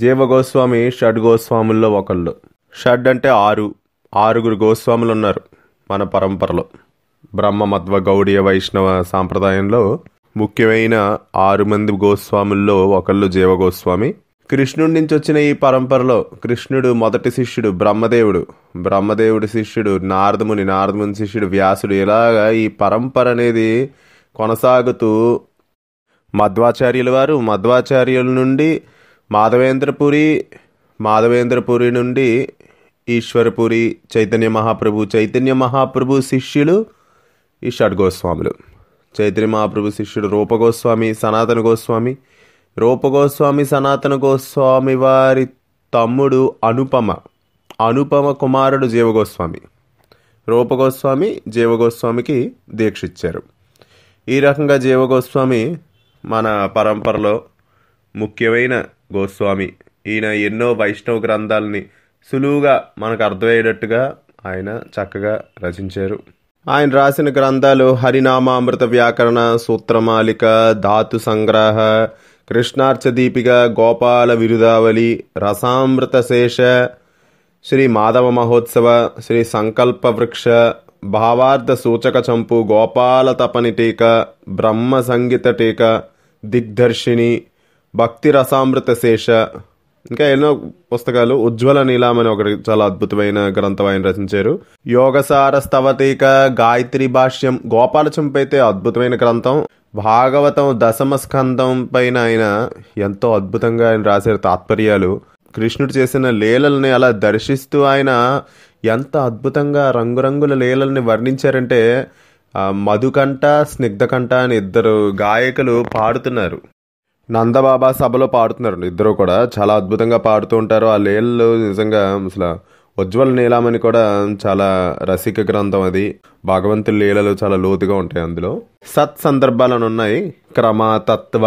జీవగోస్వామి షడ్ గోస్వాముల్లో ఒకళ్ళు షడ్ అంటే ఆరు ఆరుగురు గోస్వాములు ఉన్నారు మన పరంపరలో బ్రహ్మ మధ్వ గౌడీయ వైష్ణవ సాంప్రదాయంలో ముఖ్యమైన ఆరు మంది గోస్వాముల్లో ఒకళ్ళు జీవగోస్వామి కృష్ణుడి నుంచి వచ్చిన ఈ పరంపరలో కృష్ణుడు మొదటి శిష్యుడు బ్రహ్మదేవుడు బ్రహ్మదేవుడి శిష్యుడు నారదముని నారదముని శిష్యుడు వ్యాసుడు ఇలాగా ఈ పరంపర అనేది కొనసాగుతూ మధ్వాచార్యుల వారు మధ్వాచార్యుల నుండి మాధవేంద్రపురి మాధవేంద్రపురి నుండి ఈశ్వరపురి చైతన్య మహాప్రభు చైతన్య మహాప్రభు శిష్యులు ఈ షడ్గోస్వాములు చైతన్య మహాప్రభు శిష్యుడు రూపగోస్వామి సనాతన గోస్వామి రూపగోస్వామి సనాతన గోస్వామి వారి తమ్ముడు అనుపమ అనుపమ కుమారుడు జీవగోస్వామి రూపగోస్వామి జీవగోస్వామికి దీక్ష ఇచ్చారు ఈ రకంగా జీవగోస్వామి మన పరంపరలో ముఖ్యమైన గోస్వామి ఈయన ఎన్నో వైష్ణవ గ్రంథాలని సులువుగా మనకు అర్థమయ్యేటట్టుగా ఆయన చక్కగా రచించారు ఆయన రాసిన గ్రంథాలు హరినామామృత వ్యాకరణ సూత్రమాలిక ధాతు సంగ్రహ కృష్ణార్చదీపిక గోపాల విరుదావళి రసామృత శేష శ్రీ మాధవ మహోత్సవ శ్రీ సంకల్ప వృక్ష భావార్థ సూచక చంపు గోపాల తపని టీక బ్రహ్మ సంగీత టీక దిగ్దర్శిని భక్తి రసామృత శేష ఇంకా ఎన్నో పుస్తకాలు ఉజ్వల నీలం అని ఒకటి చాలా అద్భుతమైన గ్రంథం ఆయన రచించారు యోగసార స్తవతీక గాయత్రి భాష్యం గోపాలచంపైతే అద్భుతమైన గ్రంథం భాగవతం దశమ స్కంధం పైన ఆయన ఎంతో అద్భుతంగా ఆయన రాశారు తాత్పర్యాలు కృష్ణుడు చేసిన లీలల్ని అలా దర్శిస్తూ ఆయన ఎంత అద్భుతంగా రంగురంగుల లీలల్ని వర్ణించారంటే మధుకంఠ స్నిగ్ధకంఠ అని ఇద్దరు గాయకులు పాడుతున్నారు నందబాబా సభలో పాడుతున్నారు ఇద్దరు కూడా చాలా అద్భుతంగా పాడుతూ ఉంటారు ఆ లీలలు నిజంగా అసలు ఉజ్వల నీలామని కూడా చాలా రసిక గ్రంథం అది భగవంతుని లీలలు చాలా లోతుగా ఉంటాయి అందులో సత్ సందర్భాలను ఉన్నాయి క్రమ తత్వ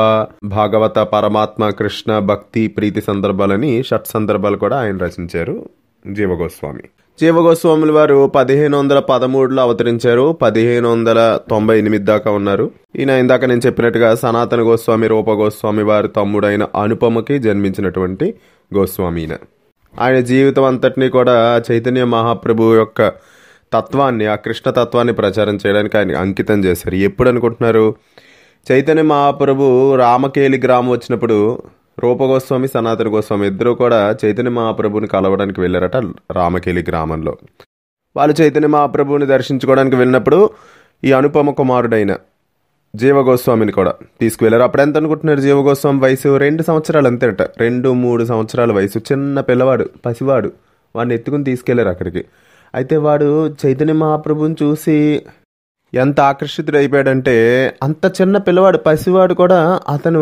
భాగవత పరమాత్మ కృష్ణ భక్తి ప్రీతి సందర్భాలని షట్ సందర్భాలు కూడా ఆయన రచించారు జీవగోస్వామి జీవగోస్వాములు వారు పదిహేను వందల పదమూడులో అవతరించారు పదిహేను వందల తొంభై ఎనిమిది దాకా ఉన్నారు ఈయన ఇందాక నేను చెప్పినట్టుగా సనాతన గోస్వామి రూప గోస్వామి వారి తమ్ముడైన అనుపమకి జన్మించినటువంటి గోస్వామి ఈయన ఆయన జీవితం అంతటినీ కూడా చైతన్య మహాప్రభు యొక్క తత్వాన్ని ఆ కృష్ణ తత్వాన్ని ప్రచారం చేయడానికి ఆయన అంకితం చేశారు ఎప్పుడు అనుకుంటున్నారు చైతన్య మహాప్రభు రామకేలి గ్రామం వచ్చినప్పుడు రూపగోస్వామి సనాతన గోస్వామి ఇద్దరు కూడా చైతన్య మహాప్రభుని కలవడానికి వెళ్ళారట రామకేలి గ్రామంలో వాళ్ళు చైతన్య మహాప్రభుని దర్శించుకోవడానికి వెళ్ళినప్పుడు ఈ అనుపమ కుమారుడైన జీవగోస్వామిని కూడా తీసుకువెళ్ళారు అప్పుడు ఎంత అనుకుంటున్నారు జీవగోస్వామి వయసు రెండు సంవత్సరాలు అంతేట రెండు మూడు సంవత్సరాల వయసు చిన్న పిల్లవాడు పసివాడు వాడిని ఎత్తుకుని తీసుకెళ్లారు అక్కడికి అయితే వాడు చైతన్య మహాప్రభుని చూసి ఎంత ఆకర్షితుడైపోయాడంటే అంత చిన్న పిల్లవాడు పసివాడు కూడా అతను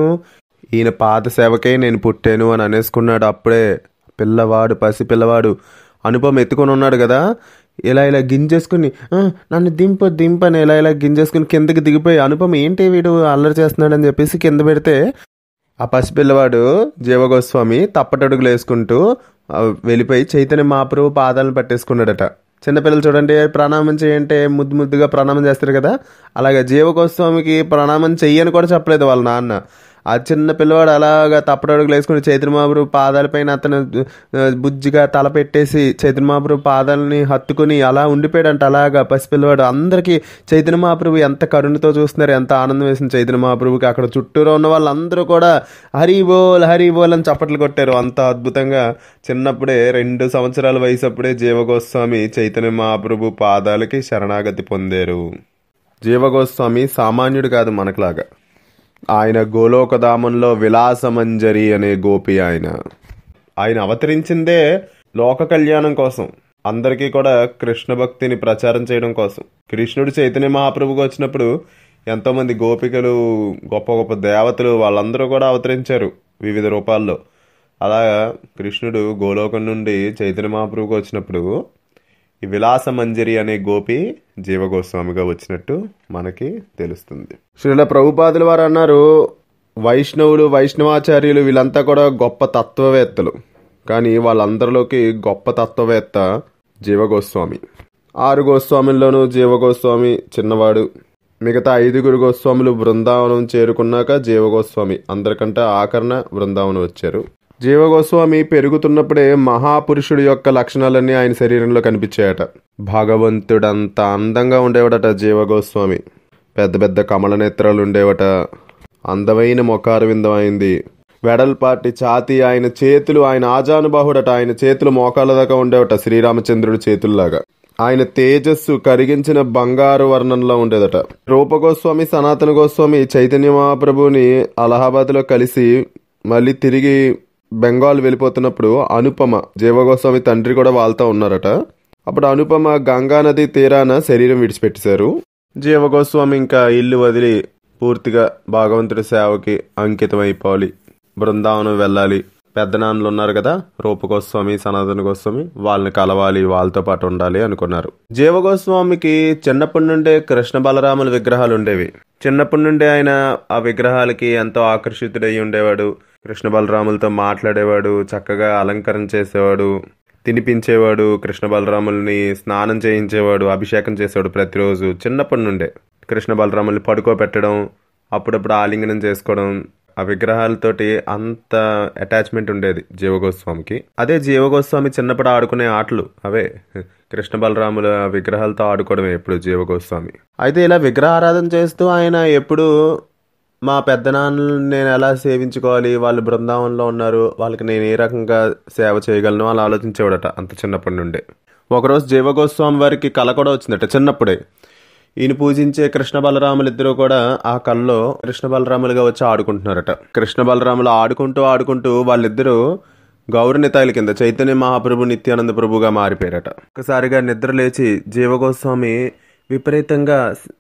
ఈయన పాత సేవకే నేను పుట్టాను అని అనేసుకున్నాడు అప్పుడే పిల్లవాడు పసి పిల్లవాడు అనుపం ఎత్తుకొని ఉన్నాడు కదా ఇలా ఇలా గింజేసుకుని నన్ను దింప దింపని అని ఇలా ఇలా గింజేసుకుని కిందకి దిగిపోయి అనుపమ ఏంటి వీడు అల్లరి చేస్తున్నాడు అని చెప్పేసి కింద పెడితే ఆ పసిపిల్లవాడు జీవగోస్వామి తప్పటడుగులు వేసుకుంటూ వెళ్ళిపోయి చైతన్య మాపురు పాదాలను పట్టేసుకున్నాడట చిన్నపిల్లలు చూడండి ప్రణామం చేయంటే ముద్దు ముద్దుగా ప్రణామం చేస్తారు కదా అలాగే జీవగోస్వామికి ప్రణామం చెయ్యని కూడా చెప్పలేదు వాళ్ళ నాన్న ఆ చిన్న పిల్లవాడు అలాగా తప్పడడుగులు వేసుకుని చైతన్యమాబు పాదాలపైన అతను బుజ్జిగా తల పెట్టేసి చైతన్యమాబు పాదాలని హత్తుకుని అలా ఉండిపోయాడంట అలాగా పసిపిల్లవాడు అందరికీ చైతన్యమాప్రభు ఎంత కరుణతో చూస్తున్నారు ఎంత ఆనందం వేసింది చైతన్యమాప్రభుకి అక్కడ చుట్టూరా ఉన్న వాళ్ళందరూ కూడా హరి బోల్ హరి బోల్ అని చప్పట్లు కొట్టారు అంత అద్భుతంగా చిన్నప్పుడే రెండు సంవత్సరాల వయసు అప్పుడే జీవగోస్వామి చైతన్య మహాప్రభు పాదాలకి శరణాగతి పొందారు జీవగోస్వామి సామాన్యుడు కాదు మనకులాగా ఆయన గోలోకధామంలో విలాసమంజరి అనే గోపి ఆయన ఆయన అవతరించిందే లోక కళ్యాణం కోసం అందరికీ కూడా కృష్ణ భక్తిని ప్రచారం చేయడం కోసం కృష్ణుడు చైతన్య మహాప్రభుకి వచ్చినప్పుడు ఎంతోమంది గోపికలు గొప్ప గొప్ప దేవతలు వాళ్ళందరూ కూడా అవతరించారు వివిధ రూపాల్లో అలా కృష్ణుడు గోలోకం నుండి చైతన్య మహాప్రభుకి వచ్చినప్పుడు ఈ విలాస మంజరి అనే గోపి జీవగోస్వామిగా వచ్చినట్టు మనకి తెలుస్తుంది శ్రీల ప్రభుపాదుల వారు అన్నారు వైష్ణవులు వైష్ణవాచార్యులు వీళ్ళంతా కూడా గొప్ప తత్వవేత్తలు కానీ వాళ్ళందరిలోకి గొప్ప తత్వవేత్త జీవగోస్వామి ఆరు గోస్వాముల్లోనూ జీవగోస్వామి చిన్నవాడు మిగతా ఐదుగురు గోస్వాములు బృందావనం చేరుకున్నాక జీవగోస్వామి అందరికంటే ఆఖరణ బృందావనం వచ్చారు జీవగోస్వామి పెరుగుతున్నప్పుడే మహాపురుషుడి యొక్క లక్షణాలన్నీ ఆయన శరీరంలో కనిపించాయట భగవంతుడంత అందంగా ఉండేవాడట జీవగోస్వామి పెద్ద పెద్ద కమల నేత్రాలు ఉండేవట అందమైన ముఖారవిందం విందమైంది వెడల్పాటి ఛాతి ఆయన చేతులు ఆయన ఆజానుబాహుడట ఆయన చేతులు మోకాల దాకా ఉండేవట శ్రీరామచంద్రుడి చేతుల్లాగా ఆయన తేజస్సు కరిగించిన బంగారు వర్ణంలో ఉండేదట రూపగోస్వామి సనాతన గోస్వామి చైతన్య మహాప్రభుని అలహాబాద్లో కలిసి మళ్ళీ తిరిగి బెంగాల్ వెళ్ళిపోతున్నప్పుడు అనుపమ జీవగోస్వామి తండ్రి కూడా వాళ్ళతో ఉన్నారట అప్పుడు అనుపమ గంగానది తీరాన శరీరం విడిచిపెట్టేశారు జీవగోస్వామి ఇంకా ఇల్లు వదిలి పూర్తిగా భాగవంతుడి సేవకి అంకితం అయిపోవాలి బృందావనం వెళ్ళాలి పెద్దనాన్నలు ఉన్నారు కదా రూపగోస్వామి సనాతన గోస్వామి వాళ్ళని కలవాలి వాళ్ళతో పాటు ఉండాలి అనుకున్నారు జీవగోస్వామికి చిన్నప్పటి నుండే కృష్ణ బలరాముల విగ్రహాలు ఉండేవి చిన్నప్పటి నుండే ఆయన ఆ విగ్రహాలకి ఎంతో ఆకర్షితుడై ఉండేవాడు కృష్ణ బలరాములతో మాట్లాడేవాడు చక్కగా అలంకరణ చేసేవాడు తినిపించేవాడు కృష్ణ బలరాముల్ని స్నానం చేయించేవాడు అభిషేకం చేసేవాడు ప్రతిరోజు చిన్నప్పటి నుండే కృష్ణ బలరాముల్ని పడుకోబెట్టడం అప్పుడప్పుడు ఆలింగనం చేసుకోవడం ఆ విగ్రహాలతోటి అంత అటాచ్మెంట్ ఉండేది జీవగోస్వామికి అదే జీవగోస్వామి చిన్నప్పుడు ఆడుకునే ఆటలు అవే కృష్ణ బలరాముల విగ్రహాలతో ఆడుకోవడమే ఎప్పుడు జీవగోస్వామి అయితే ఇలా విగ్రహారాధన చేస్తూ ఆయన ఎప్పుడు మా పెద్దనాన్నలను నేను ఎలా సేవించుకోవాలి వాళ్ళు బృందావనంలో ఉన్నారు వాళ్ళకి నేను ఏ రకంగా సేవ చేయగలను అలా ఆలోచించేవాడట అంత చిన్నప్పటి నుండి ఒకరోజు జీవగోస్వామి వారికి కళ కూడా వచ్చిందట చిన్నప్పుడే ఈయన పూజించే కృష్ణ బలరాములు ఇద్దరు కూడా ఆ కళలో కృష్ణ బలరాములుగా వచ్చి ఆడుకుంటున్నారట కృష్ణ బలరాములు ఆడుకుంటూ ఆడుకుంటూ వాళ్ళిద్దరూ గౌరనితాయిల కింద చైతన్య మహాప్రభు నిత్యానంద ప్రభుగా మారిపోయారట ఒకసారిగా నిద్ర లేచి జీవగోస్వామి విపరీతంగా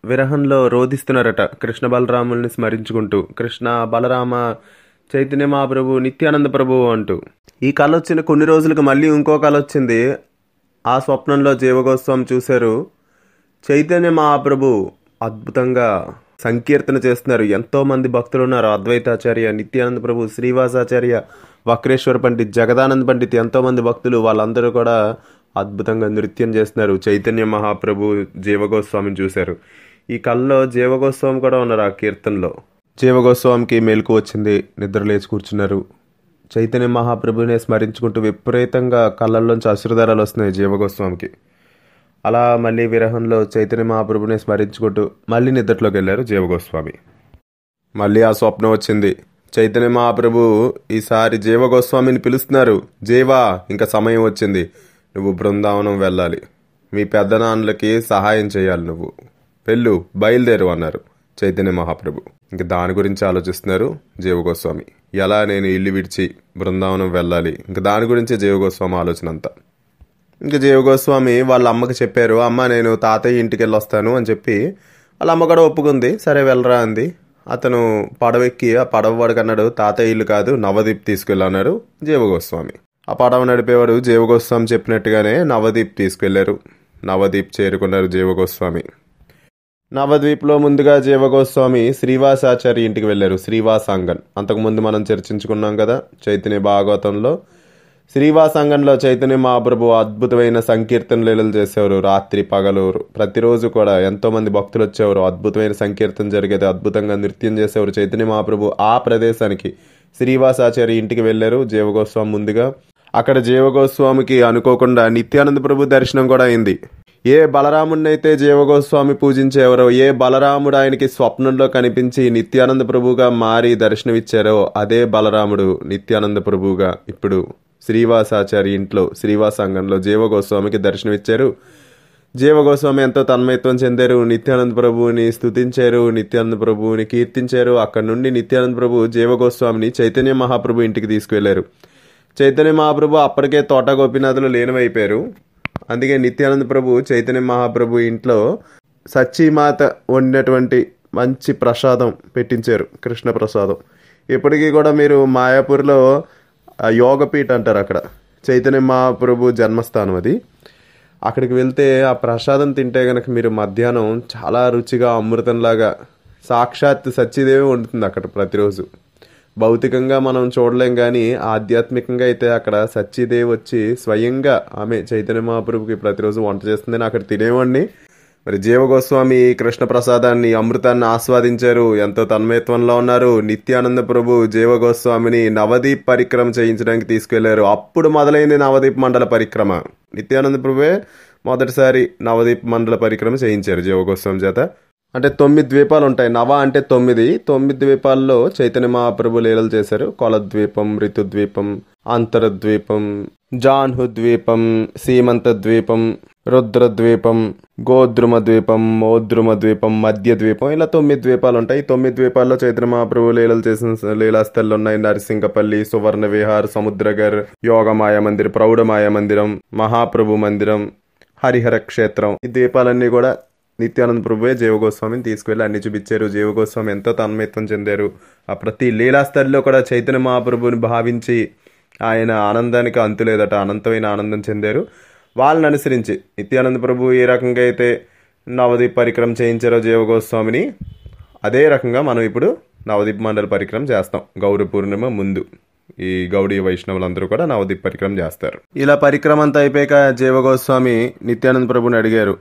విరహంలో రోధిస్తున్నారట కృష్ణ బలరాముల్ని స్మరించుకుంటూ కృష్ణ బలరామ చైతన్య మహాప్రభు నిత్యానంద ప్రభు అంటూ ఈ కళ వచ్చిన కొన్ని రోజులకు మళ్ళీ ఇంకో కళ వచ్చింది ఆ స్వప్నంలో జీవగోత్సవం చూశారు చైతన్య మహాప్రభు అద్భుతంగా సంకీర్తన చేస్తున్నారు ఎంతోమంది భక్తులు ఉన్నారు అద్వైతాచార్య నిత్యానంద ప్రభు శ్రీవాసాచార్య వక్రేశ్వర పండిత్ జగదానంద పండిత్ ఎంతోమంది భక్తులు వాళ్ళందరూ కూడా అద్భుతంగా నృత్యం చేస్తున్నారు చైతన్య మహాప్రభు జీవగోస్వామిని చూశారు ఈ కళ్ళలో జీవగోస్వామి కూడా ఉన్నారు ఆ కీర్తనలో జీవగోస్వామికి మేలుకు వచ్చింది నిద్ర లేచి కూర్చున్నారు చైతన్య మహాప్రభుని స్మరించుకుంటూ విపరీతంగా కళ్ళల్లోంచి అశ్రుధారాలు వస్తున్నాయి జీవగోస్వామికి అలా మళ్ళీ విరహంలో చైతన్య మహాప్రభుని స్మరించుకుంటూ మళ్ళీ నిద్రలోకి వెళ్ళారు జీవగోస్వామి మళ్ళీ ఆ స్వప్నం వచ్చింది చైతన్య మహాప్రభు ఈసారి జీవగోస్వామిని పిలుస్తున్నారు జీవా ఇంకా సమయం వచ్చింది నువ్వు బృందావనం వెళ్ళాలి మీ పెద్దనాన్నలకి సహాయం చేయాలి నువ్వు వెళ్ళు బయలుదేరు అన్నారు చైతన్య మహాప్రభు ఇంక దాని గురించి ఆలోచిస్తున్నారు జీవగోస్వామి ఎలా నేను ఇల్లు విడిచి బృందావనం వెళ్ళాలి ఇంక దాని గురించి జీవగోస్వామి ఆలోచన అంతా ఇంక జీవగోస్వామి వాళ్ళ అమ్మకి చెప్పారు అమ్మ నేను తాతయ్య ఇంటికి వెళ్ళొస్తాను అని చెప్పి వాళ్ళ అమ్మ కూడా ఒప్పుకుంది సరే వెళ్ళరా అంది అతను పడవ ఎక్కి ఆ పడవ వాడికి అన్నాడు తాతయ్య ఇల్లు కాదు నవదీప్ తీసుకెళ్ళన్నారు జీవగోస్వామి ఆ పడవ నడిపేవాడు జీవగోస్వామి చెప్పినట్టుగానే నవదీప్ తీసుకెళ్లారు నవదీప్ చేరుకున్నారు జీవగోస్వామి నవద్వీప్లో ముందుగా జీవగోస్వామి శ్రీవాసాచారి ఇంటికి వెళ్ళారు శ్రీవాసాంగన్ అంతకుముందు మనం చర్చించుకున్నాం కదా చైతన్య భాగవతంలో శ్రీవాసాంగంలో చైతన్య మహాప్రభు అద్భుతమైన సంకీర్తన లీలలు చేసేవారు రాత్రి పగలు ప్రతిరోజు కూడా ఎంతోమంది భక్తులు వచ్చేవారు అద్భుతమైన సంకీర్తన జరిగేది అద్భుతంగా నృత్యం చేసేవారు చైతన్య మహాప్రభు ఆ ప్రదేశానికి శ్రీవాసాచారి ఇంటికి వెళ్ళారు జీవగోస్వామి ముందుగా అక్కడ జీవగోస్వామికి అనుకోకుండా నిత్యానంద ప్రభు దర్శనం కూడా అయింది ఏ బలరాముణ్ణైతే జీవగోస్వామి పూజించేవారో ఏ బలరాముడు ఆయనకి స్వప్నంలో కనిపించి నిత్యానంద ప్రభుగా మారి దర్శనమిచ్చారో అదే బలరాముడు నిత్యానంద ప్రభుగా ఇప్పుడు శ్రీవాసాచారి ఇంట్లో శ్రీవాసాంగంలో జీవగోస్వామికి దర్శనమిచ్చారు జీవగోస్వామి ఎంతో తన్మయత్వం చెందారు నిత్యానంద ప్రభువుని స్థుతించారు నిత్యానంద ప్రభువుని కీర్తించారు అక్కడ నుండి నిత్యానంద ప్రభు జీవగోస్వామిని చైతన్య మహాప్రభు ఇంటికి తీసుకువెళ్లారు చైతన్య మహాప్రభు అప్పటికే తోట గోపినాథులు లీనమైపోయారు అందుకే నిత్యానంద ప్రభు చైతన్య మహాప్రభు ఇంట్లో సచ్చిమాత వండినటువంటి మంచి ప్రసాదం పెట్టించారు కృష్ణ ప్రసాదం ఇప్పటికీ కూడా మీరు మాయాపూర్లో యోగపీఠ అంటారు అక్కడ చైతన్య మహాప్రభు జన్మస్థానం అది అక్కడికి వెళ్తే ఆ ప్రసాదం తింటే కనుక మీరు మధ్యాహ్నం చాలా రుచిగా అమృతంలాగా సాక్షాత్ సచ్చిదేవి వండుతుంది అక్కడ ప్రతిరోజు భౌతికంగా మనం చూడలేం కానీ ఆధ్యాత్మికంగా అయితే అక్కడ సచ్చిదేవి వచ్చి స్వయంగా ఆమె చైతన్య మహాప్రభుకి ప్రతిరోజు వంట చేస్తుందని అక్కడ తినేవాడిని మరి జీవ గోస్వామి కృష్ణ ప్రసాదాన్ని అమృతాన్ని ఆస్వాదించారు ఎంతో తన్మయత్వంలో ఉన్నారు నిత్యానంద ప్రభు జీవ గోస్వామిని నవదీప్ పరిక్రమ చేయించడానికి తీసుకెళ్లారు అప్పుడు మొదలైంది నవదీప్ మండల పరిక్రమ నిత్యానంద ప్రభువే మొదటిసారి నవదీప్ మండల పరిక్రమ చేయించారు జీవ గోస్వామి చేత అంటే తొమ్మిది ద్వీపాలు ఉంటాయి నవ అంటే తొమ్మిది తొమ్మిది ద్వీపాల్లో చైతన్య మహాప్రభు లీలలు చేశారు కొలద్వీపం ఋతుద్వీపం అంతరద్వీపం జాన్హు ద్వీపం సీమంత ద్వీపం రుద్రద్వీపం గోద్రుమ ద్వీపం మోద్రుమ ద్వీపం మధ్య ద్వీపం ఇలా తొమ్మిది ద్వీపాలు ఉంటాయి తొమ్మిది ద్వీపాల్లో చైతన్య మహాప్రభు లీలలు చేసిన లీలాస్థలు ఉన్నాయి నరసింగపల్లి సువర్ణ విహార్ సముద్రగర్ యోగమాయ మందిర్ ప్రౌఢమాయ మందిరం మహాప్రభు మందిరం హరిహర క్షేత్రం ఈ ద్వీపాలన్నీ కూడా నిత్యానంద ప్రభువే జీవగోస్వామిని తీసుకువెళ్ళి అన్ని చూపించారు జీవగోస్వామి ఎంతో తన్మయత్వం చెందారు ఆ ప్రతి లీలాస్థలిలో కూడా చైతన్య మహాప్రభుని భావించి ఆయన ఆనందానికి అంతులేదట అనంతమైన ఆనందం చెందారు వాళ్ళని అనుసరించి నిత్యానంద ప్రభు ఏ రకంగా అయితే నవదీప్ పరిక్రమ చేయించారో జీవగోస్వామిని అదే రకంగా మనం ఇప్పుడు నవదీప్ మండల పరిక్రమ చేస్తాం గౌరవ పూర్ణిమ ముందు ఈ గౌడీ వైష్ణవులందరూ కూడా నవదీప్ పరిక్రమ చేస్తారు ఇలా పరిక్రమ అంతా అయిపోయాక జీవగోస్వామి నిత్యానంద ప్రభుని అడిగారు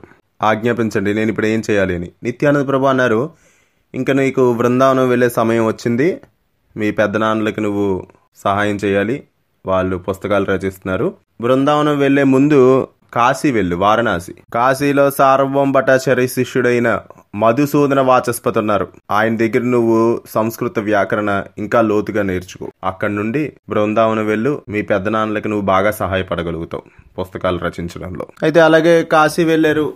ఆజ్ఞాపించండి నేను ఇప్పుడు ఏం చేయాలి అని నిత్యానంద ప్రభు అన్నారు ఇంకా నీకు బృందావనం వెళ్ళే సమయం వచ్చింది మీ పెద్దనాన్నలకు నువ్వు సహాయం చేయాలి వాళ్ళు పుస్తకాలు రచిస్తున్నారు బృందావనం వెళ్ళే ముందు కాశీ వెళ్ళు వారణాసి కాశీలో సార్వం భటాచార్య శిష్యుడైన మధుసూదన వాచస్పతి ఉన్నారు ఆయన దగ్గర నువ్వు సంస్కృత వ్యాకరణ ఇంకా లోతుగా నేర్చుకో అక్కడి నుండి బృందావనం వెళ్ళు మీ పెద్దనాన్నలకు నువ్వు బాగా సహాయపడగలుగుతావు పుస్తకాలు రచించడంలో అయితే అలాగే కాశీ వెళ్ళారు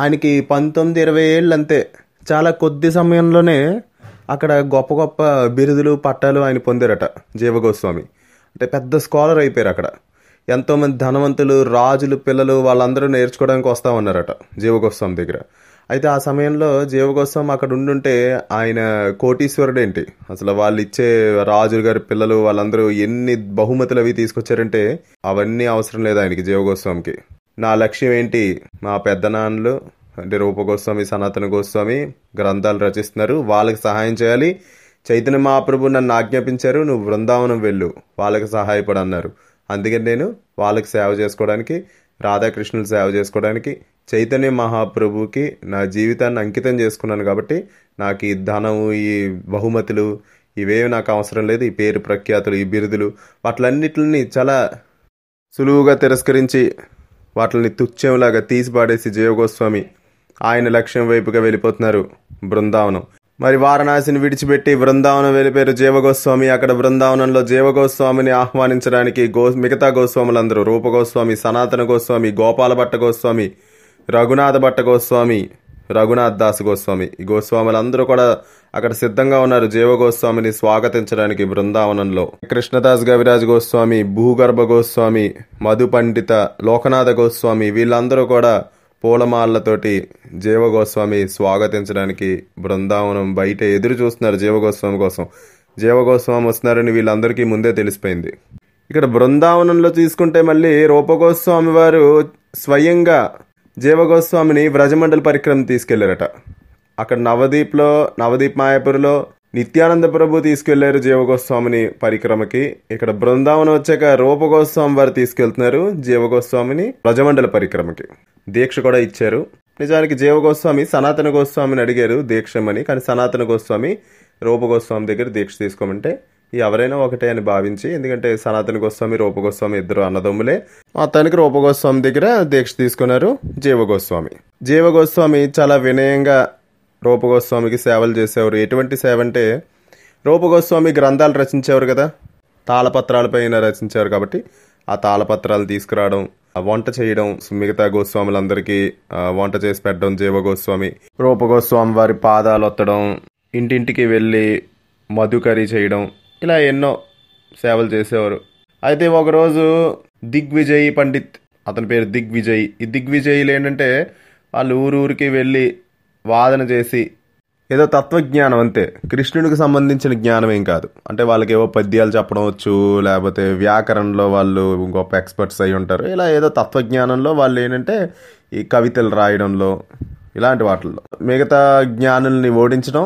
ఆయనకి పంతొమ్మిది ఇరవై ఏళ్ళు అంతే చాలా కొద్ది సమయంలోనే అక్కడ గొప్ప గొప్ప బిరుదులు పట్టాలు ఆయన పొందారట జీవగోస్వామి అంటే పెద్ద స్కాలర్ అయిపోయారు అక్కడ ఎంతోమంది ధనవంతులు రాజులు పిల్లలు వాళ్ళందరూ నేర్చుకోవడానికి వస్తూ ఉన్నారట జీవగోస్వామి దగ్గర అయితే ఆ సమయంలో జీవగోస్వామి అక్కడ ఉండుంటే ఆయన కోటీశ్వరుడు ఏంటి అసలు వాళ్ళు ఇచ్చే రాజులు గారి పిల్లలు వాళ్ళందరూ ఎన్ని బహుమతులు అవి తీసుకొచ్చారంటే అవన్నీ అవసరం లేదు ఆయనకి జీవగోస్వామికి నా లక్ష్యం ఏంటి మా పెద్దనాన్నలు అంటే రూపగోస్వామి సనాతన గోస్వామి గ్రంథాలు రచిస్తున్నారు వాళ్ళకి సహాయం చేయాలి చైతన్య మహాప్రభు నన్ను ఆజ్ఞాపించారు నువ్వు బృందావనం వెళ్ళు వాళ్ళకి సహాయపడు అన్నారు అందుకని నేను వాళ్ళకి సేవ చేసుకోవడానికి రాధాకృష్ణులు సేవ చేసుకోవడానికి చైతన్య మహాప్రభుకి నా జీవితాన్ని అంకితం చేసుకున్నాను కాబట్టి నాకు ఈ ధనం ఈ బహుమతులు ఇవేవి నాకు అవసరం లేదు ఈ పేరు ప్రఖ్యాతులు ఈ బిరుదులు వాటిలన్నిటిని చాలా సులువుగా తిరస్కరించి వాటిని తుచ్చంలాగా తీసి పాడేసి జయగోస్వామి ఆయన లక్ష్యం వైపుగా వెళ్ళిపోతున్నారు బృందావనం మరి వారణాసిని విడిచిపెట్టి బృందావనం వెళ్ళిపోయారు జీవగోస్వామి అక్కడ బృందావనంలో జీవగోస్వామిని ఆహ్వానించడానికి గో మిగతా గోస్వాములందరూ రూపగోస్వామి సనాతన గోస్వామి గోపాల భట్ట గోస్వామి రఘునాథ భట్ట గోస్వామి రఘునాథ్ దాస్ గోస్వామి ఈ గోస్వాములందరూ కూడా అక్కడ సిద్ధంగా ఉన్నారు జీవ గోస్వామిని స్వాగతించడానికి బృందావనంలో కృష్ణదాస్ గవిరాజ్ గోస్వామి భూగర్భ గోస్వామి మధు పండిత లోకనాథ గోస్వామి వీళ్ళందరూ కూడా పూలమాలతోటి జీవ గోస్వామి స్వాగతించడానికి బృందావనం బయట ఎదురు చూస్తున్నారు జీవ గోస్వామి కోసం జీవ గోస్వామి వస్తున్నారని వీళ్ళందరికీ ముందే తెలిసిపోయింది ఇక్కడ బృందావనంలో తీసుకుంటే మళ్ళీ రూపగోస్వామి వారు స్వయంగా జీవగోస్వామిని వ్రజమండల పరిక్రమ తీసుకెళ్లారట అక్కడ నవదీప్లో నవదీప్ మాయాపూర్లో నిత్యానంద ప్రభు తీసుకెళ్లారు జీవగోస్వామిని పరిక్రమకి ఇక్కడ బృందావనం వచ్చాక రూపగోస్వామి వారు తీసుకెళ్తున్నారు జీవగోస్వామిని వ్రజమండల పరిక్రమకి దీక్ష కూడా ఇచ్చారు నిజానికి జీవగోస్వామి సనాతన గోస్వామిని అడిగారు దీక్షమని కానీ సనాతన గోస్వామి రూపగోస్వామి దగ్గర దీక్ష తీసుకోమంటే ఎవరైనా ఒకటే అని భావించి ఎందుకంటే సనాతన గోస్వామి రూపగోస్వామి ఇద్దరు అన్నదమ్ములే మొత్తానికి రూపగోస్వామి దగ్గర దీక్ష తీసుకున్నారు జీవగోస్వామి జీవగోస్వామి చాలా వినయంగా రూపగోస్వామికి సేవలు చేసేవారు ఎటువంటి సేవ అంటే రూపగోస్వామి గ్రంథాలు రచించేవారు కదా తాళపత్రాలపైన రచించారు కాబట్టి ఆ తాళపత్రాలు తీసుకురావడం వంట చేయడం సుమిగతా గోస్వాములందరికీ వంట చేసి పెట్టడం జీవగోస్వామి రూపగోస్వామి వారి పాదాలు ఒత్తడం ఇంటింటికి వెళ్ళి మధుకరి చేయడం ఇలా ఎన్నో సేవలు చేసేవారు అయితే ఒకరోజు దిగ్విజయ్ పండిత్ అతని పేరు దిగ్విజయ్ ఈ దిగ్విజయ్లు ఏంటంటే వాళ్ళు ఊరూరికి వెళ్ళి వాదన చేసి ఏదో తత్వజ్ఞానం అంతే కృష్ణుడికి సంబంధించిన జ్ఞానం ఏం కాదు అంటే వాళ్ళకి ఏవో పద్యాలు చెప్పడం వచ్చు లేకపోతే వ్యాకరణలో వాళ్ళు గొప్ప ఎక్స్పర్ట్స్ అయి ఉంటారు ఇలా ఏదో తత్వజ్ఞానంలో వాళ్ళు ఏంటంటే ఈ కవితలు రాయడంలో ఇలాంటి వాటిల్లో మిగతా జ్ఞానుల్ని ఓడించడం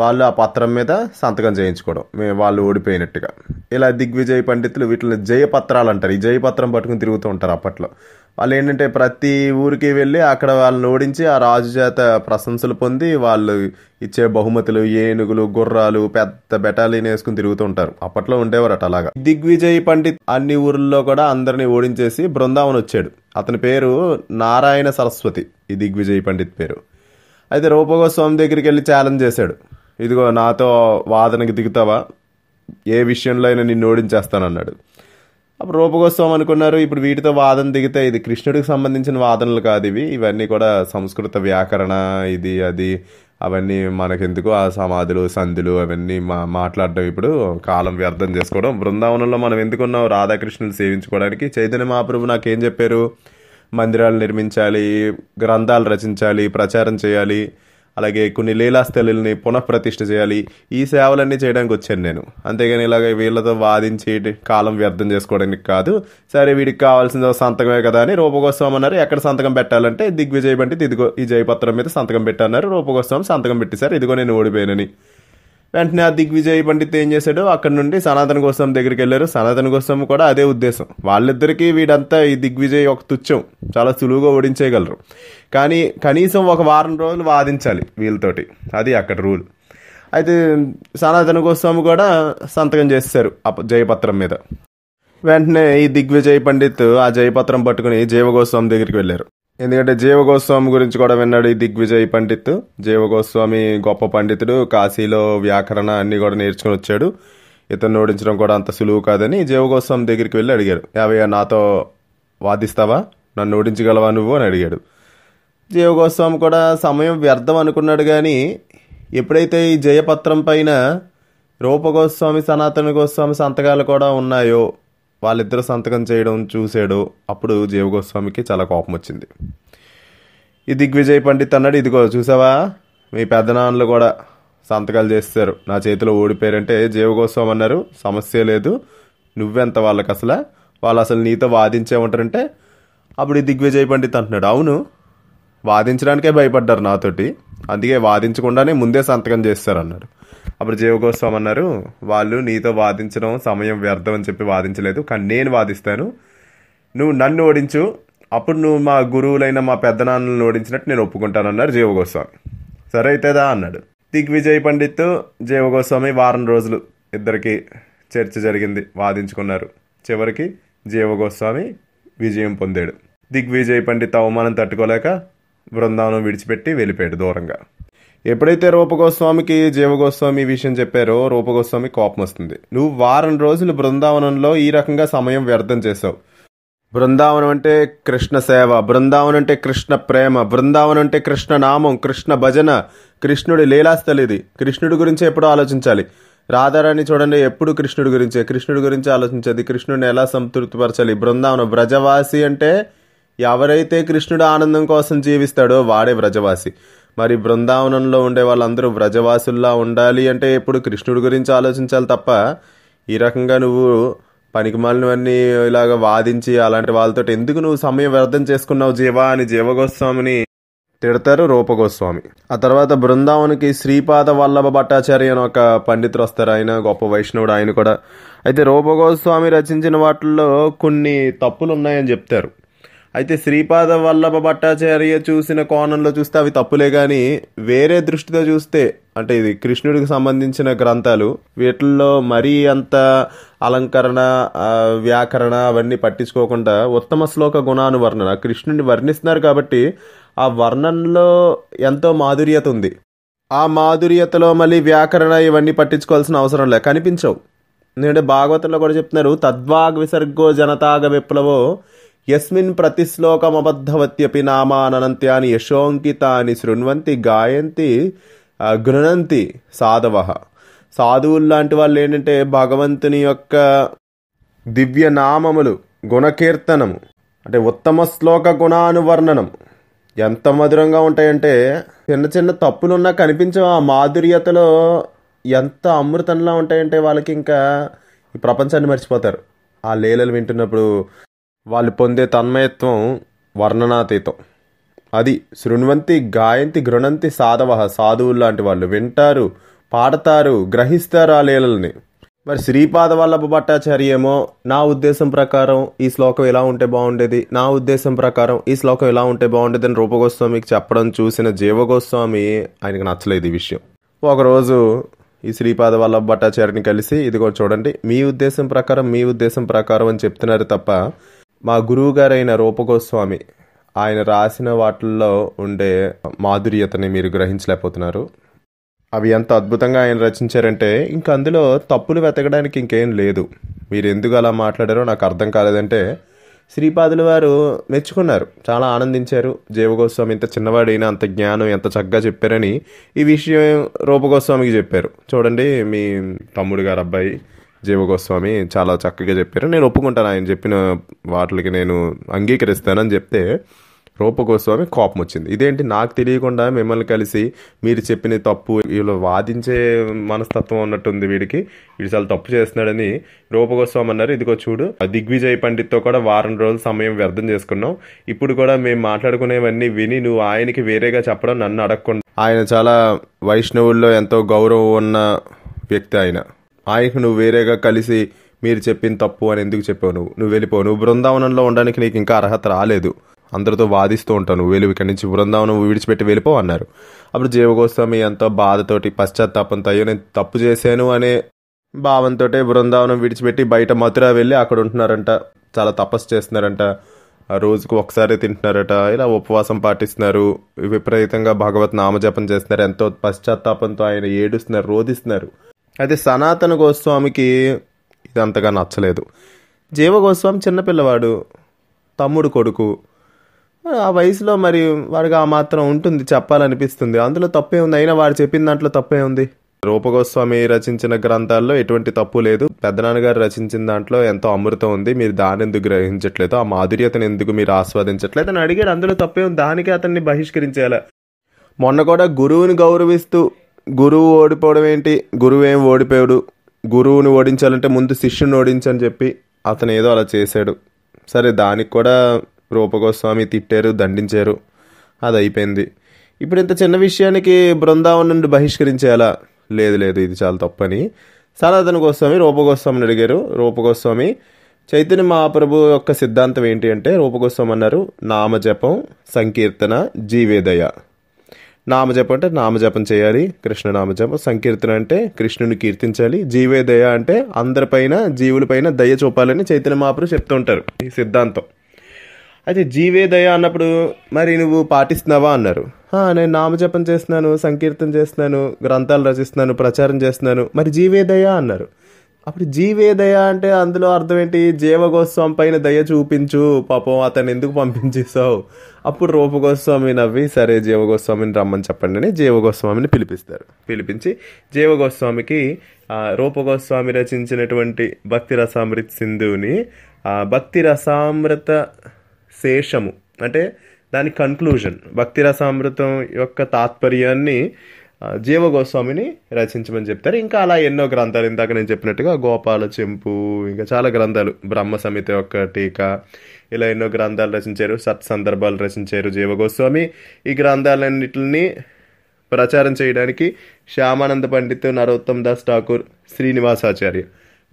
వాళ్ళు ఆ పత్రం మీద సంతకం చేయించుకోవడం మేము వాళ్ళు ఓడిపోయినట్టుగా ఇలా దిగ్విజయ పండితులు వీటిని జయపత్రాలు అంటారు ఈ జయపత్రం పట్టుకుని తిరుగుతూ ఉంటారు అప్పట్లో వాళ్ళు ఏంటంటే ప్రతి ఊరికి వెళ్ళి అక్కడ వాళ్ళని ఓడించి ఆ రాజు చేత ప్రశంసలు పొంది వాళ్ళు ఇచ్చే బహుమతులు ఏనుగులు గుర్రాలు పెద్ద బెటాలియన్ వేసుకుని తిరుగుతూ ఉంటారు అప్పట్లో ఉండేవారట అలాగా దిగ్విజయ్ పండిత్ అన్ని ఊర్లలో కూడా అందరినీ ఓడించేసి బృందావన్ వచ్చాడు అతని పేరు నారాయణ సరస్వతి ఈ దిగ్విజయ్ పండిత్ పేరు అయితే రూపగోస్వామి దగ్గరికి వెళ్ళి ఛాలెంజ్ చేశాడు ఇదిగో నాతో వాదనకి దిగుతావా ఏ విషయంలో అయినా నిన్ను ఓడించేస్తానన్నాడు అప్పుడు రూపగోత్సవం అనుకున్నారు ఇప్పుడు వీటితో వాదన దిగితే ఇది కృష్ణుడికి సంబంధించిన వాదనలు కాదు ఇవి ఇవన్నీ కూడా సంస్కృత వ్యాకరణ ఇది అది అవన్నీ మనకెందుకు ఆ సమాధులు సంధులు అవన్నీ మా మాట్లాడడం ఇప్పుడు కాలం వ్యర్థం చేసుకోవడం బృందావనంలో మనం ఎందుకున్నాం రాధాకృష్ణులు సేవించుకోవడానికి చైతన్య మహాప్రభు నాకేం చెప్పారు మందిరాలు నిర్మించాలి గ్రంథాలు రచించాలి ప్రచారం చేయాలి అలాగే కొన్ని లీలాస్థలిల్ని పునఃప్రతిష్ఠ చేయాలి ఈ సేవలన్నీ చేయడానికి వచ్చాను నేను అంతేగాని ఇలాగ వీళ్ళతో వాదించి కాలం వ్యర్థం చేసుకోవడానికి కాదు సరే వీడికి కావాల్సిన సంతకమే కదా అని రూపగోత్సవం అన్నారు ఎక్కడ సంతకం పెట్టాలంటే దిగ్విజయ బంటి ఇదిగో ఈ జయపత్రం మీద సంతకం పెట్టన్నారు రూపగోత్సవం సంతకం పెట్టేశారు ఇదిగో నేను ఓడిపోయానని వెంటనే ఆ దిగ్విజయ్ పండిత్ ఏం చేశాడు అక్కడ నుండి సనాతన గోస్వామి దగ్గరికి వెళ్ళారు సనాతన గోస్వామి కూడా అదే ఉద్దేశం వాళ్ళిద్దరికీ వీడంతా ఈ దిగ్విజయ్ ఒక తుచ్చం చాలా సులువుగా ఓడించేయగలరు కానీ కనీసం ఒక వారం రోజులు వాదించాలి వీళ్ళతోటి అది అక్కడ రూల్ అయితే సనాతన గోస్వామి కూడా సంతకం చేశారు జయపత్రం మీద వెంటనే ఈ దిగ్విజయ్ పండిత్ ఆ జయపత్రం పట్టుకుని జీవగోస్వామి దగ్గరికి వెళ్ళారు ఎందుకంటే జీవగోస్వామి గురించి కూడా విన్నాడు ఈ దిగ్విజయ్ పండిత్ జీవగోస్వామి గొప్ప పండితుడు కాశీలో వ్యాకరణ అన్నీ కూడా నేర్చుకుని వచ్చాడు ఇతను ఓడించడం కూడా అంత సులువు కాదని జీవగోస్వామి దగ్గరికి వెళ్ళి అడిగారు యావయ్య నాతో వాదిస్తావా నన్ను ఓడించగలవా నువ్వు అని అడిగాడు జీవగోస్వామి కూడా సమయం వ్యర్థం అనుకున్నాడు కానీ ఎప్పుడైతే ఈ జయపత్రం పైన రూపగోస్వామి సనాతన గోస్వామి సంతకాలు కూడా ఉన్నాయో వాళ్ళిద్దరు సంతకం చేయడం చూసాడు అప్పుడు జీవగోస్వామికి చాలా కోపం వచ్చింది ఈ దిగ్విజయ్ పండిత్ అన్నాడు ఇదిగో చూసావా మీ పెద్దనాన్నలు కూడా సంతకాలు చేస్తారు నా చేతిలో ఓడిపోయారంటే జీవగోస్వామి అన్నారు సమస్య లేదు నువ్వెంత వాళ్ళకి అసలు వాళ్ళు అసలు నీతో వాదించేమంటారంటే అప్పుడు ఈ దిగ్విజయ్ పండిత్ అంటున్నాడు అవును వాదించడానికే భయపడ్డారు నాతోటి అందుకే వాదించకుండానే ముందే సంతకం అన్నాడు అప్పుడు జీవగోస్వామి అన్నారు వాళ్ళు నీతో వాదించడం సమయం వ్యర్థం అని చెప్పి వాదించలేదు కానీ నేను వాదిస్తాను నువ్వు నన్ను ఓడించు అప్పుడు నువ్వు మా గురువులైన మా పెద్దనాన్నలను ఓడించినట్టు నేను ఒప్పుకుంటాను అన్నారు జీవగోస్వామి సరే అయితేదా అన్నాడు దిగ్విజయ్ పండిత్ జీవగోస్వామి వారం రోజులు ఇద్దరికి చర్చ జరిగింది వాదించుకున్నారు చివరికి జీవగోస్వామి విజయం పొందాడు దిగ్విజయ్ పండిత్ అవమానం తట్టుకోలేక బృందావనం విడిచిపెట్టి వెళ్ళిపోయాడు దూరంగా ఎప్పుడైతే రూపగోస్వామికి జీవగోస్వామి ఈ విషయం చెప్పారో రూపగోస్వామి కోపం వస్తుంది నువ్వు వారం రోజులు బృందావనంలో ఈ రకంగా సమయం వ్యర్థం చేసావు బృందావనం అంటే కృష్ణ సేవ బృందావనం అంటే కృష్ణ ప్రేమ బృందావనం అంటే కృష్ణ నామం కృష్ణ భజన కృష్ణుడి లీలాస్థలి ఇది కృష్ణుడి గురించి ఎప్పుడు ఆలోచించాలి రాధారాణి చూడండి ఎప్పుడు కృష్ణుడి గురించే కృష్ణుడి గురించి ఆలోచించేది కృష్ణుడిని ఎలా సంతృప్తిపరచాలి బృందావనం బ్రజవాసి అంటే ఎవరైతే కృష్ణుడు ఆనందం కోసం జీవిస్తాడో వాడే బ్రజవాసి మరి బృందావనంలో ఉండే వాళ్ళందరూ వ్రజవాసుల్లా ఉండాలి అంటే ఇప్పుడు కృష్ణుడి గురించి ఆలోచించాలి తప్ప ఈ రకంగా నువ్వు పనికిమాలినవన్నీ ఇలాగ వాదించి అలాంటి వాళ్ళతో ఎందుకు నువ్వు సమయం వ్యర్థం చేసుకున్నావు జీవా అని జీవగోస్వామిని తిడతారు రూపగోస్వామి ఆ తర్వాత బృందావనికి శ్రీపాద వల్లభ భట్టాచార్య అని ఒక పండితులు వస్తారు ఆయన గొప్ప వైష్ణవుడు ఆయన కూడా అయితే రూపగోస్వామి రచించిన వాటిల్లో కొన్ని తప్పులు ఉన్నాయని చెప్తారు అయితే శ్రీపాద వల్లభ భట్టాచార్య చూసిన కోణంలో చూస్తే అవి తప్పులే కానీ వేరే దృష్టితో చూస్తే అంటే ఇది కృష్ణుడికి సంబంధించిన గ్రంథాలు వీటిల్లో మరీ అంత అలంకరణ వ్యాకరణ అవన్నీ పట్టించుకోకుండా ఉత్తమ శ్లోక గుణానువర్ణన కృష్ణుడిని వర్ణిస్తున్నారు కాబట్టి ఆ వర్ణనలో ఎంతో మాధుర్యత ఉంది ఆ మాధుర్యతలో మళ్ళీ వ్యాకరణ ఇవన్నీ పట్టించుకోవాల్సిన అవసరం లే కనిపించవు ఎందుకంటే భాగవతంలో కూడా చెప్తున్నారు తద్వాగ్ విసర్గో జనతాగ విప్లవో యస్మిన్ ప్రతిశ్లోకమబద్ధవత్యపి నామానంత్యాని యశోంకితాని శృణ్వంతి గాయంతి గృణంతి సాధవ సాధువులు లాంటి వాళ్ళు ఏంటంటే భగవంతుని యొక్క దివ్య నామములు గుణకీర్తనము అంటే ఉత్తమ శ్లోక గుణానువర్ణనం ఎంత మధురంగా ఉంటాయంటే చిన్న చిన్న తప్పులున్నా కనిపించవు ఆ మాధుర్యతలో ఎంత అమృతంలా ఉంటాయంటే వాళ్ళకి ఇంకా ఈ ప్రపంచాన్ని మర్చిపోతారు ఆ లీలలు వింటున్నప్పుడు వాళ్ళు పొందే తన్మయత్వం వర్ణనాతీతం అది శృణ్వంతి గాయంతి గృణంతి సాధవ సాధువులు లాంటి వాళ్ళు వింటారు పాడతారు గ్రహిస్తారు ఆ లీలల్ని మరి శ్రీపాద వల్లభ భట్టాచారి ఏమో నా ఉద్దేశం ప్రకారం ఈ శ్లోకం ఎలా ఉంటే బాగుండేది నా ఉద్దేశం ప్రకారం ఈ శ్లోకం ఎలా ఉంటే బాగుండేది అని రూపగోస్వామికి చెప్పడం చూసిన జీవగోస్వామి ఆయనకు నచ్చలేదు ఈ విషయం ఒకరోజు ఈ శ్రీపాద వల్లభ భట్టాచార్యని కలిసి ఇదిగో చూడండి మీ ఉద్దేశం ప్రకారం మీ ఉద్దేశం ప్రకారం అని చెప్తున్నారు తప్ప మా గురువుగారైన రూపగోస్వామి ఆయన రాసిన వాటిల్లో ఉండే మాధుర్యతని మీరు గ్రహించలేకపోతున్నారు అవి ఎంత అద్భుతంగా ఆయన రచించారంటే ఇంక అందులో తప్పులు వెతకడానికి ఇంకేం లేదు మీరు ఎందుకు అలా మాట్లాడారో నాకు అర్థం కాలేదంటే శ్రీపాదుల వారు మెచ్చుకున్నారు చాలా ఆనందించారు జీవగోస్వామి ఇంత చిన్నవాడైనా అంత జ్ఞానం ఎంత చక్కగా చెప్పారని ఈ విషయం రూపగోస్వామికి చెప్పారు చూడండి మీ తమ్ముడు గారు అబ్బాయి జీవగోస్వామి చాలా చక్కగా చెప్పారు నేను ఒప్పుకుంటాను ఆయన చెప్పిన వాటికి నేను అంగీకరిస్తానని చెప్తే రూపగోస్వామి కోపం వచ్చింది ఇదేంటి నాకు తెలియకుండా మిమ్మల్ని కలిసి మీరు చెప్పిన తప్పు వీళ్ళు వాదించే మనస్తత్వం ఉన్నట్టుంది వీడికి వీడు చాలా తప్పు చేస్తున్నాడని రూపగోస్వామి అన్నారు ఇదిగో చూడు దిగ్విజయ్ పండిత్తో కూడా వారం రోజులు సమయం వ్యర్థం చేసుకున్నాం ఇప్పుడు కూడా మేము మాట్లాడుకునేవన్నీ విని నువ్వు ఆయనకి వేరేగా చెప్పడం నన్ను అడగకుండా ఆయన చాలా వైష్ణవుల్లో ఎంతో గౌరవం ఉన్న వ్యక్తి ఆయన ఆయనకు నువ్వు వేరేగా కలిసి మీరు చెప్పిన తప్పు అని ఎందుకు చెప్పావు నువ్వు నువ్వు వెళ్ళిపోవు నువ్వు బృందావనంలో ఉండడానికి నీకు ఇంకా అర్హత రాలేదు అందరితో వాదిస్తూ ఉంటాను వెళ్ళి ఇక్కడి నుంచి బృందావనం విడిచిపెట్టి వెళ్ళిపో అన్నారు అప్పుడు జీవగోస్వామి ఎంతో బాధతోటి పశ్చాత్తాపంతో అయ్యో నేను తప్పు చేశాను అనే భావంతో బృందావనం విడిచిపెట్టి బయట మథుర వెళ్ళి అక్కడ ఉంటున్నారంట చాలా తపస్సు చేస్తున్నారంట రోజుకు ఒకసారి తింటున్నారట ఇలా ఉపవాసం పాటిస్తున్నారు విపరీతంగా భగవత్ నామజపం చేస్తున్నారు ఎంతో పశ్చాత్తాపంతో ఆయన ఏడుస్తున్నారు రోధిస్తున్నారు అయితే సనాతన గోస్వామికి ఇది అంతగా నచ్చలేదు జీవ గోస్వామి చిన్నపిల్లవాడు తమ్ముడు కొడుకు ఆ వయసులో మరి వాడికి ఆ మాత్రం ఉంటుంది చెప్పాలనిపిస్తుంది అందులో తప్పే ఉంది అయినా వాడు చెప్పిన దాంట్లో తప్పే ఉంది రూపగోస్వామి రచించిన గ్రంథాల్లో ఎటువంటి తప్పు లేదు పెద్దనాన్నగారు రచించిన దాంట్లో ఎంతో అమృతం ఉంది మీరు దాని ఎందుకు గ్రహించట్లేదు ఆ మాధుర్యతను ఎందుకు మీరు ఆస్వాదించట్లేదు అని అడిగాడు అందులో తప్పే ఉంది దానికి అతన్ని బహిష్కరించేలా మొన్న కూడా గురువుని గౌరవిస్తూ గురువు ఓడిపోవడం ఏంటి గురువు ఏం ఓడిపోయాడు గురువుని ఓడించాలంటే ముందు శిష్యుని ఓడించని చెప్పి అతను ఏదో అలా చేశాడు సరే దానికి కూడా రూపగోస్వామి తిట్టారు దండించారు అది అయిపోయింది ఇప్పుడు ఇంత చిన్న విషయానికి బృందావనం నుండి బహిష్కరించేలా లేదు లేదు ఇది చాలా తప్పని సనాతన గోస్వామి రూపగోస్వామిని అడిగారు రూపగోస్వామి చైతన్య మహాప్రభు యొక్క సిద్ధాంతం ఏంటి అంటే రూపగోస్వామి అన్నారు నామజపం సంకీర్తన జీవేదయ నామజపం అంటే నామజపం చేయాలి కృష్ణ నామజపం సంకీర్తన అంటే కృష్ణుని కీర్తించాలి జీవే దయ అంటే అందరిపైన జీవులపైన దయ చూపాలని చైతన్య మహాపురుషు చెప్తుంటారు ఈ సిద్ధాంతం అయితే జీవే దయ అన్నప్పుడు మరి నువ్వు పాటిస్తున్నావా అన్నారు నేను నామజపం చేస్తున్నాను సంకీర్తన చేస్తున్నాను గ్రంథాలు రచిస్తున్నాను ప్రచారం చేస్తున్నాను మరి జీవే దయ అన్నారు అప్పుడు జీవే దయ అంటే అందులో అర్థం ఏంటి జీవగోస్వామి పైన దయ చూపించు పాపం అతను ఎందుకు పంపించేసావు అప్పుడు రూపగోస్వామి నవ్వి సరే జీవగోస్వామిని రమ్మని చెప్పండి అని జీవగోస్వామిని పిలిపిస్తారు పిలిపించి జీవగోస్వామికి రూపగోస్వామి రచించినటువంటి భక్తి రసామృత సింధుని భక్తి రసామృత శేషము అంటే దాని కన్క్లూజన్ భక్తి రసామృతం యొక్క తాత్పర్యాన్ని జీవ గోస్వామిని రచించమని చెప్తారు ఇంకా అలా ఎన్నో గ్రంథాలు ఇందాక నేను చెప్పినట్టుగా గోపాల చెంపు ఇంకా చాలా గ్రంథాలు బ్రహ్మ సమితి యొక్క టీకా ఇలా ఎన్నో గ్రంథాలు రచించారు సత్ సందర్భాలు రచించారు జీవ గోస్వామి ఈ గ్రంథాలన్నింటిని ప్రచారం చేయడానికి శ్యామానంద పండిత్ నరోత్తమ్ దాస్ ఠాకూర్ శ్రీనివాసాచార్య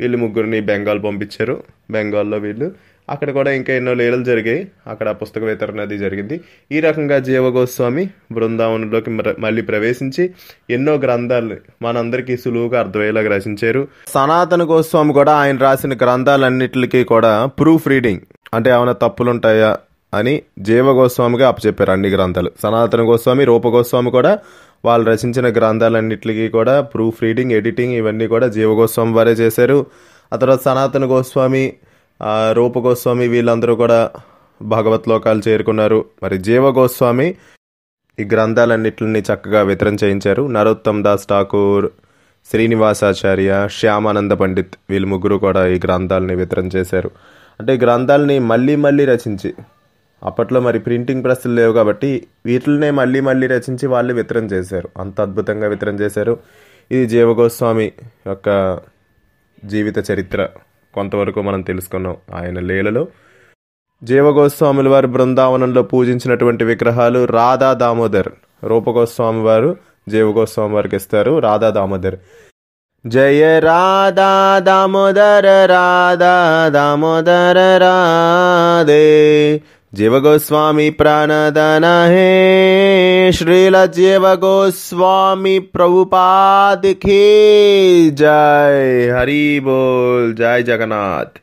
వీళ్ళు ముగ్గురిని బెంగాల్ పంపించారు బెంగాల్లో వీళ్ళు అక్కడ కూడా ఇంకా ఎన్నో లీలలు జరిగాయి అక్కడ పుస్తక వితరణ అది జరిగింది ఈ రకంగా జీవగోస్వామి బృందావనంలోకి మళ్ళీ ప్రవేశించి ఎన్నో గ్రంథాలు మనందరికీ సులువుగా అర్థమయ్యేలాగా రచించారు సనాతన గోస్వామి కూడా ఆయన రాసిన గ్రంథాలన్నిటికీ కూడా ప్రూఫ్ రీడింగ్ అంటే ఏమైనా తప్పులుంటాయా అని జీవగోస్వామిగా అప్పచెప్పారు అన్ని గ్రంథాలు సనాతన గోస్వామి రూపగోస్వామి కూడా వాళ్ళు రచించిన గ్రంథాలన్నిటికీ కూడా ప్రూఫ్ రీడింగ్ ఎడిటింగ్ ఇవన్నీ కూడా జీవగోస్వామి వారే చేశారు ఆ తర్వాత సనాతన గోస్వామి రూప గోస్వామి వీళ్ళందరూ కూడా భగవత్ లోకాలు చేరుకున్నారు మరి జీవ గోస్వామి ఈ గ్రంథాలన్నింటినీ చక్కగా వితరణ చేయించారు నరోత్తమ్ దాస్ ఠాకూర్ శ్రీనివాసాచార్య శ్యామానంద పండిత్ వీళ్ళు ముగ్గురు కూడా ఈ గ్రంథాలని వితరణ చేశారు అంటే గ్రంథాలని మళ్ళీ మళ్ళీ రచించి అప్పట్లో మరి ప్రింటింగ్ ప్రెస్లు లేవు కాబట్టి వీటిల్నే మళ్ళీ మళ్ళీ రచించి వాళ్ళు వితరణ చేశారు అంత అద్భుతంగా వితరణ చేశారు ఇది జీవగోస్వామి యొక్క జీవిత చరిత్ర కొంతవరకు మనం తెలుసుకున్నాం ఆయన లీలలో జీవగోస్వాముల వారు బృందావనంలో పూజించినటువంటి విగ్రహాలు రాధా దామోదర్ రూపగోస్వామి వారు జీవగోస్వామి వారికి ఇస్తారు రాధా దామోదర్ జయ రాధా దామోదర రాధా దామోదర రాధే जीव गोस्वामी प्राणदान हे श्रील जीव गोस्वामी प्रभुपाद की जय हरि बोल जय जगन्नाथ